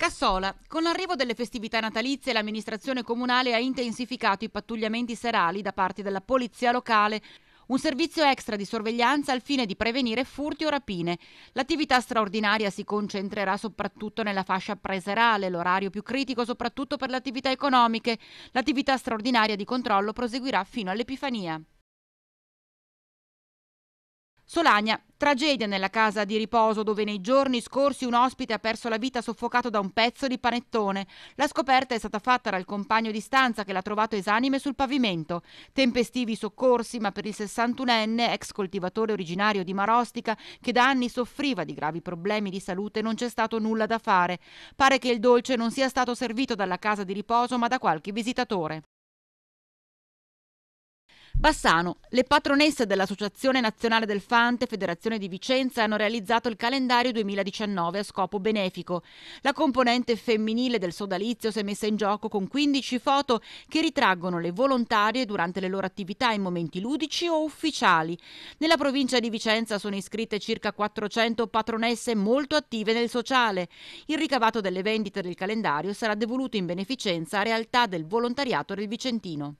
Cassola. Con l'arrivo delle festività natalizie l'amministrazione comunale ha intensificato i pattugliamenti serali da parte della polizia locale, un servizio extra di sorveglianza al fine di prevenire furti o rapine. L'attività straordinaria si concentrerà soprattutto nella fascia preserale, l'orario più critico soprattutto per le attività economiche. L'attività straordinaria di controllo proseguirà fino all'Epifania. Solagna, Tragedia nella casa di riposo dove nei giorni scorsi un ospite ha perso la vita soffocato da un pezzo di panettone. La scoperta è stata fatta dal compagno di stanza che l'ha trovato esanime sul pavimento. Tempestivi soccorsi, ma per il 61enne, ex coltivatore originario di Marostica, che da anni soffriva di gravi problemi di salute, non c'è stato nulla da fare. Pare che il dolce non sia stato servito dalla casa di riposo, ma da qualche visitatore. Bassano, le patronesse dell'Associazione Nazionale del Fante, Federazione di Vicenza, hanno realizzato il calendario 2019 a scopo benefico. La componente femminile del sodalizio si è messa in gioco con 15 foto che ritraggono le volontarie durante le loro attività in momenti ludici o ufficiali. Nella provincia di Vicenza sono iscritte circa 400 patronesse molto attive nel sociale. Il ricavato delle vendite del calendario sarà devoluto in beneficenza a realtà del volontariato del Vicentino.